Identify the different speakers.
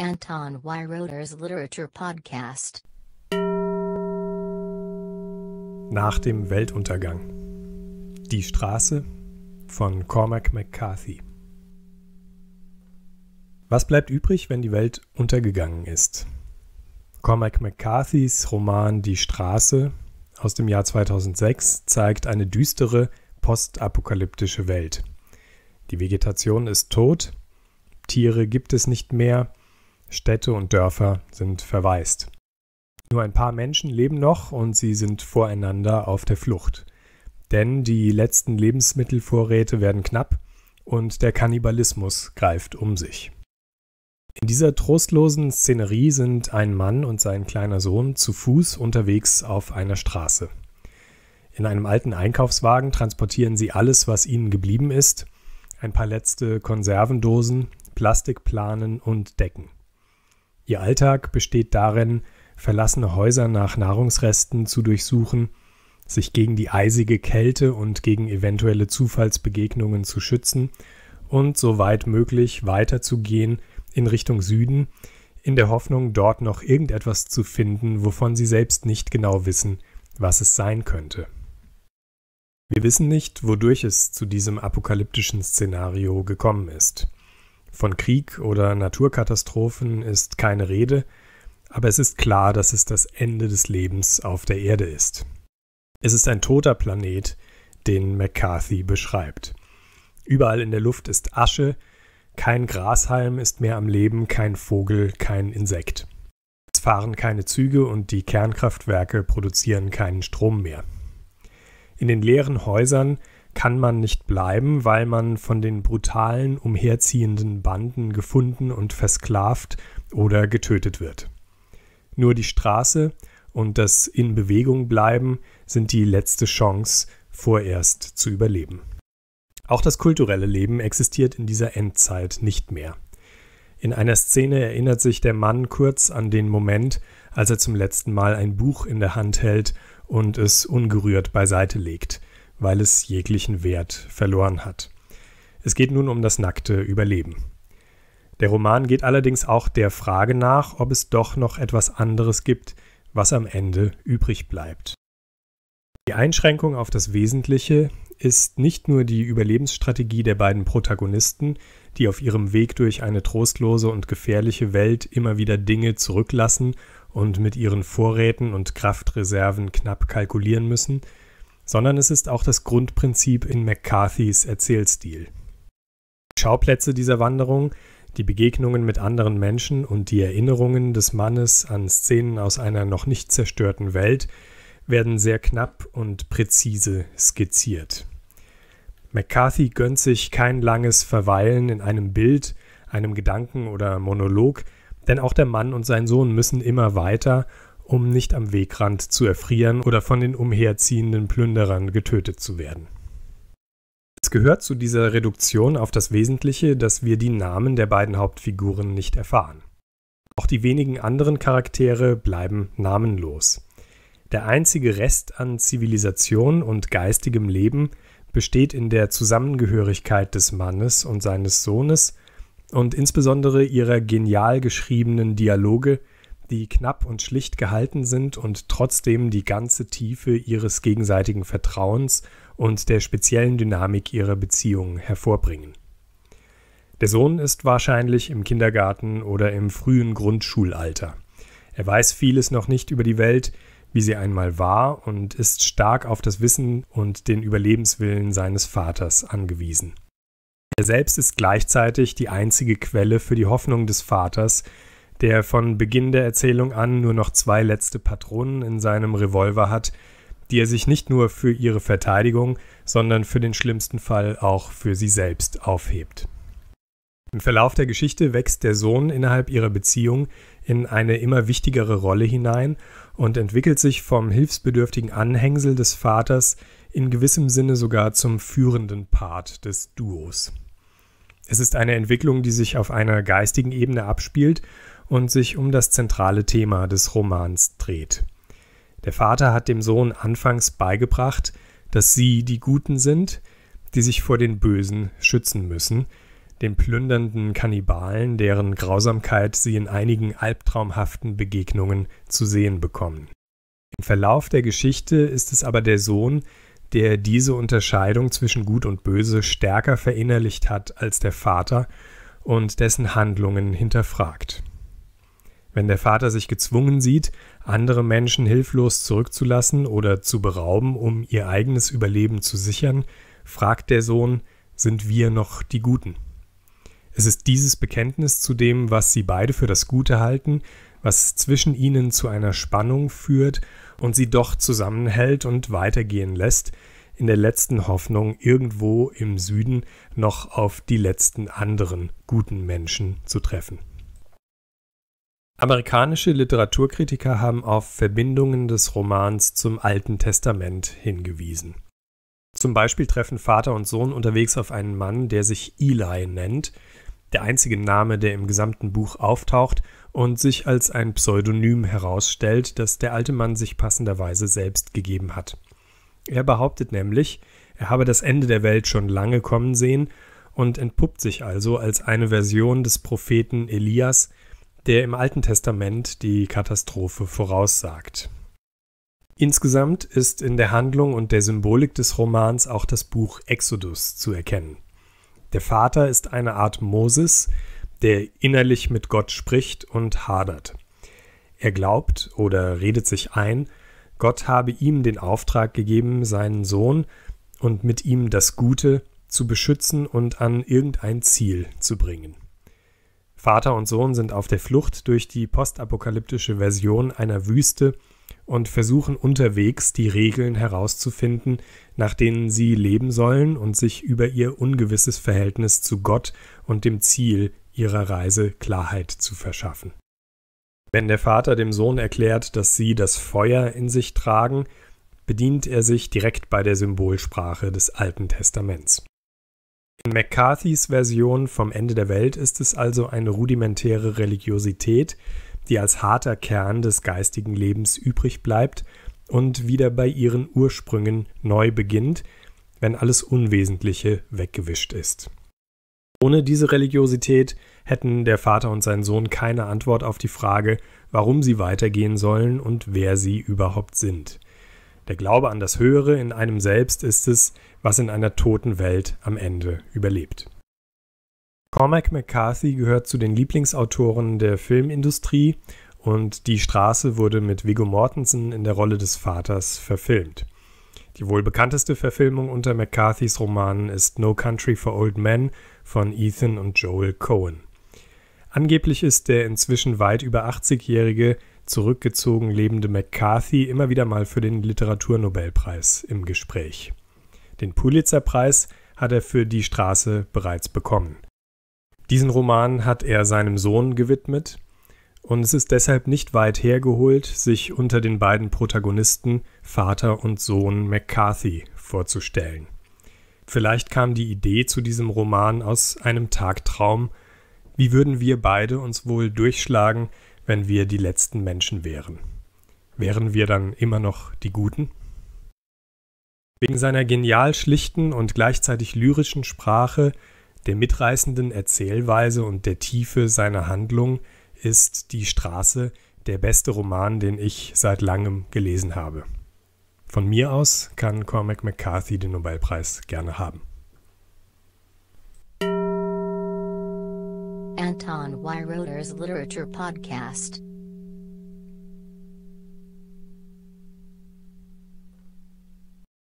Speaker 1: Anton Weiroder's Literature Podcast. Nach dem Weltuntergang. Die Straße von Cormac McCarthy. Was bleibt übrig, wenn die Welt untergegangen ist? Cormac McCarthys Roman Die Straße aus dem Jahr 2006 zeigt eine düstere postapokalyptische Welt. Die Vegetation ist tot, Tiere gibt es nicht mehr, Städte und Dörfer sind verwaist. Nur ein paar Menschen leben noch und sie sind voreinander auf der Flucht. Denn die letzten Lebensmittelvorräte werden knapp und der Kannibalismus greift um sich. In dieser trostlosen Szenerie sind ein Mann und sein kleiner Sohn zu Fuß unterwegs auf einer Straße. In einem alten Einkaufswagen transportieren sie alles, was ihnen geblieben ist, ein paar letzte Konservendosen, Plastikplanen und Decken. Ihr Alltag besteht darin, verlassene Häuser nach Nahrungsresten zu durchsuchen, sich gegen die eisige Kälte und gegen eventuelle Zufallsbegegnungen zu schützen und so weit möglich weiterzugehen in Richtung Süden, in der Hoffnung, dort noch irgendetwas zu finden, wovon sie selbst nicht genau wissen, was es sein könnte. Wir wissen nicht, wodurch es zu diesem apokalyptischen Szenario gekommen ist. Von Krieg oder Naturkatastrophen ist keine Rede, aber es ist klar, dass es das Ende des Lebens auf der Erde ist. Es ist ein toter Planet, den McCarthy beschreibt. Überall in der Luft ist Asche, kein Grashalm ist mehr am Leben, kein Vogel, kein Insekt. Es fahren keine Züge und die Kernkraftwerke produzieren keinen Strom mehr. In den leeren Häusern kann man nicht bleiben, weil man von den brutalen, umherziehenden Banden gefunden und versklavt oder getötet wird. Nur die Straße und das in Bewegung bleiben sind die letzte Chance, vorerst zu überleben. Auch das kulturelle Leben existiert in dieser Endzeit nicht mehr. In einer Szene erinnert sich der Mann kurz an den Moment, als er zum letzten Mal ein Buch in der Hand hält und es ungerührt beiseite legt weil es jeglichen Wert verloren hat. Es geht nun um das nackte Überleben. Der Roman geht allerdings auch der Frage nach, ob es doch noch etwas anderes gibt, was am Ende übrig bleibt. Die Einschränkung auf das Wesentliche ist nicht nur die Überlebensstrategie der beiden Protagonisten, die auf ihrem Weg durch eine trostlose und gefährliche Welt immer wieder Dinge zurücklassen und mit ihren Vorräten und Kraftreserven knapp kalkulieren müssen, sondern es ist auch das Grundprinzip in McCarthys Erzählstil. Die Schauplätze dieser Wanderung, die Begegnungen mit anderen Menschen und die Erinnerungen des Mannes an Szenen aus einer noch nicht zerstörten Welt werden sehr knapp und präzise skizziert. McCarthy gönnt sich kein langes Verweilen in einem Bild, einem Gedanken oder Monolog, denn auch der Mann und sein Sohn müssen immer weiter um nicht am Wegrand zu erfrieren oder von den umherziehenden Plünderern getötet zu werden. Es gehört zu dieser Reduktion auf das Wesentliche, dass wir die Namen der beiden Hauptfiguren nicht erfahren. Auch die wenigen anderen Charaktere bleiben namenlos. Der einzige Rest an Zivilisation und geistigem Leben besteht in der Zusammengehörigkeit des Mannes und seines Sohnes und insbesondere ihrer genial geschriebenen Dialoge, die knapp und schlicht gehalten sind und trotzdem die ganze Tiefe ihres gegenseitigen Vertrauens und der speziellen Dynamik ihrer Beziehungen hervorbringen. Der Sohn ist wahrscheinlich im Kindergarten oder im frühen Grundschulalter. Er weiß vieles noch nicht über die Welt, wie sie einmal war, und ist stark auf das Wissen und den Überlebenswillen seines Vaters angewiesen. Er selbst ist gleichzeitig die einzige Quelle für die Hoffnung des Vaters, der von Beginn der Erzählung an nur noch zwei letzte Patronen in seinem Revolver hat, die er sich nicht nur für ihre Verteidigung, sondern für den schlimmsten Fall auch für sie selbst aufhebt. Im Verlauf der Geschichte wächst der Sohn innerhalb ihrer Beziehung in eine immer wichtigere Rolle hinein und entwickelt sich vom hilfsbedürftigen Anhängsel des Vaters in gewissem Sinne sogar zum führenden Part des Duos. Es ist eine Entwicklung, die sich auf einer geistigen Ebene abspielt und sich um das zentrale Thema des Romans dreht. Der Vater hat dem Sohn anfangs beigebracht, dass sie die Guten sind, die sich vor den Bösen schützen müssen, den plündernden Kannibalen, deren Grausamkeit sie in einigen albtraumhaften Begegnungen zu sehen bekommen. Im Verlauf der Geschichte ist es aber der Sohn, der diese Unterscheidung zwischen Gut und Böse stärker verinnerlicht hat als der Vater und dessen Handlungen hinterfragt. Wenn der Vater sich gezwungen sieht, andere Menschen hilflos zurückzulassen oder zu berauben, um ihr eigenes Überleben zu sichern, fragt der Sohn, sind wir noch die Guten? Es ist dieses Bekenntnis zu dem, was sie beide für das Gute halten, was zwischen ihnen zu einer Spannung führt und sie doch zusammenhält und weitergehen lässt, in der letzten Hoffnung, irgendwo im Süden noch auf die letzten anderen guten Menschen zu treffen. Amerikanische Literaturkritiker haben auf Verbindungen des Romans zum Alten Testament hingewiesen. Zum Beispiel treffen Vater und Sohn unterwegs auf einen Mann, der sich Eli nennt, der einzige Name, der im gesamten Buch auftaucht und sich als ein Pseudonym herausstellt, das der alte Mann sich passenderweise selbst gegeben hat. Er behauptet nämlich, er habe das Ende der Welt schon lange kommen sehen und entpuppt sich also als eine Version des Propheten Elias, der im Alten Testament die Katastrophe voraussagt. Insgesamt ist in der Handlung und der Symbolik des Romans auch das Buch Exodus zu erkennen. Der Vater ist eine Art Moses, der innerlich mit Gott spricht und hadert. Er glaubt oder redet sich ein, Gott habe ihm den Auftrag gegeben, seinen Sohn und mit ihm das Gute zu beschützen und an irgendein Ziel zu bringen. Vater und Sohn sind auf der Flucht durch die postapokalyptische Version einer Wüste und versuchen unterwegs die Regeln herauszufinden, nach denen sie leben sollen und sich über ihr ungewisses Verhältnis zu Gott und dem Ziel ihrer Reise Klarheit zu verschaffen. Wenn der Vater dem Sohn erklärt, dass sie das Feuer in sich tragen, bedient er sich direkt bei der Symbolsprache des Alten Testaments. In McCarthys Version vom Ende der Welt ist es also eine rudimentäre Religiosität, die als harter Kern des geistigen Lebens übrig bleibt und wieder bei ihren Ursprüngen neu beginnt, wenn alles Unwesentliche weggewischt ist. Ohne diese Religiosität hätten der Vater und sein Sohn keine Antwort auf die Frage, warum sie weitergehen sollen und wer sie überhaupt sind. Der Glaube an das Höhere in einem selbst ist es, was in einer toten Welt am Ende überlebt. Cormac McCarthy gehört zu den Lieblingsautoren der Filmindustrie und Die Straße wurde mit Viggo Mortensen in der Rolle des Vaters verfilmt. Die wohl bekannteste Verfilmung unter McCarthys Romanen ist No Country for Old Men von Ethan und Joel Cohen. Angeblich ist der inzwischen weit über 80-Jährige zurückgezogen lebende McCarthy immer wieder mal für den Literaturnobelpreis im Gespräch. Den Pulitzerpreis hat er für Die Straße bereits bekommen. Diesen Roman hat er seinem Sohn gewidmet, und es ist deshalb nicht weit hergeholt, sich unter den beiden Protagonisten Vater und Sohn McCarthy vorzustellen. Vielleicht kam die Idee zu diesem Roman aus einem Tagtraum, wie würden wir beide uns wohl durchschlagen, wenn wir die letzten Menschen wären? Wären wir dann immer noch die Guten? Wegen seiner genial schlichten und gleichzeitig lyrischen Sprache, der mitreißenden Erzählweise und der Tiefe seiner Handlung ist Die Straße der beste Roman, den ich seit langem gelesen habe. Von mir aus kann Cormac McCarthy den Nobelpreis gerne haben. on Y Roaders Literature Podcast.